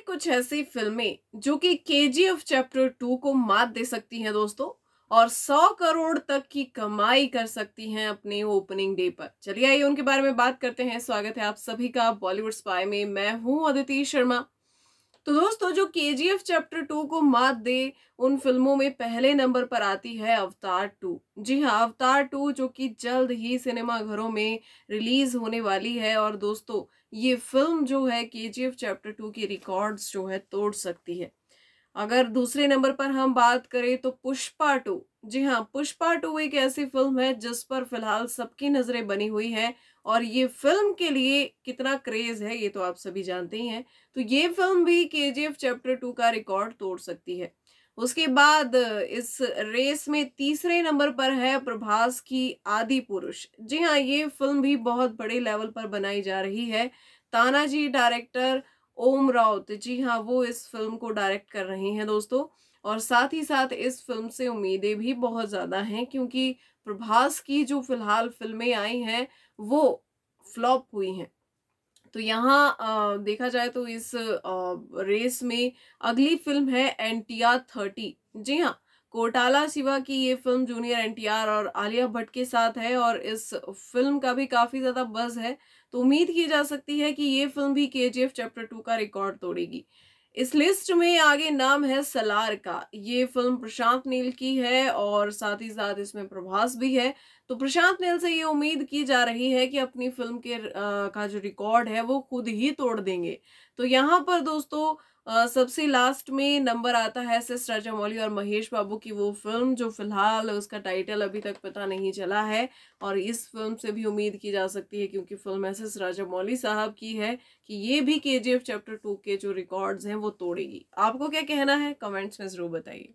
हैं कुछ ऐसी फिल्में जो कि के जी एफ चैप्टर टू को मात दे सकती हैं दोस्तों और सौ करोड़ तक की कमाई कर सकती हैं अपने ओपनिंग डे पर चलिए आइए उनके बारे में बात करते हैं स्वागत है आप सभी का बॉलीवुड स्पाई में मैं हूं अदिति शर्मा तो दोस्तों जो के जी एफ चैप्टर टू को मात दे उन फिल्मों में पहले नंबर पर आती है अवतार टू जी हाँ अवतार टू जो कि जल्द ही सिनेमाघरों में रिलीज होने वाली है और दोस्तों ये फिल्म जो है K G F chapter two की रिकॉर्ड्स जो है तोड़ सकती है अगर दूसरे नंबर पर हम बात करें तो पुष्पा टू जी हाँ पुष्पा टू एक ऐसी फिल्म है जिस पर फिलहाल सबकी नज़रें बनी हुई है और ये फिल्म के लिए कितना क्रेज़ है ये तो आप सभी जानते ही हैं तो ये फिल्म भी के चैप्टर टू का रिकॉर्ड तोड़ सकती है उसके बाद इस रेस में तीसरे नंबर पर है प्रभास की आदि पुरुष जी हाँ ये फिल्म भी बहुत बड़े लेवल पर बनाई जा रही है तानाजी डायरेक्टर ओम राउत जी हाँ वो इस फिल्म को डायरेक्ट कर रहे हैं दोस्तों और साथ ही साथ इस फिल्म से उम्मीदें भी बहुत ज़्यादा हैं क्योंकि प्रभास की जो फिलहाल फिल्में आई हैं वो फ्लॉप हुई हैं तो यहाँ देखा जाए तो इस रेस में अगली फिल्म है एन टी आर थर्टी जी हाँ कोटाला शिवा की ये फिल्म जूनियर एनटीआर और आलिया भट्ट के साथ है और इस फिल्म का भी काफ़ी ज़्यादा बज है तो उम्मीद की जा सकती है कि ये फिल्म भी के चैप्टर टू का रिकॉर्ड तोड़ेगी इस लिस्ट में आगे नाम है सलार का ये फिल्म प्रशांत नील की है और साथ ही साथ इसमें प्रभास भी है तो प्रशांत नील से ये उम्मीद की जा रही है कि अपनी फिल्म के आ, का जो रिकॉर्ड है वो खुद ही तोड़ देंगे तो यहाँ पर दोस्तों सबसे लास्ट में नंबर आता है एस एस मौली और महेश बाबू की वो फिल्म जो फिलहाल उसका टाइटल अभी तक पता नहीं चला है और इस फिल्म से भी उम्मीद की जा सकती है क्योंकि फिल्म एस एस राजामौली साहब की है कि ये भी के चैप्टर टू के जो रिकॉर्ड्स हैं वो तोड़ेगी आपको क्या कहना है कमेंट्स में ज़रूर बताइए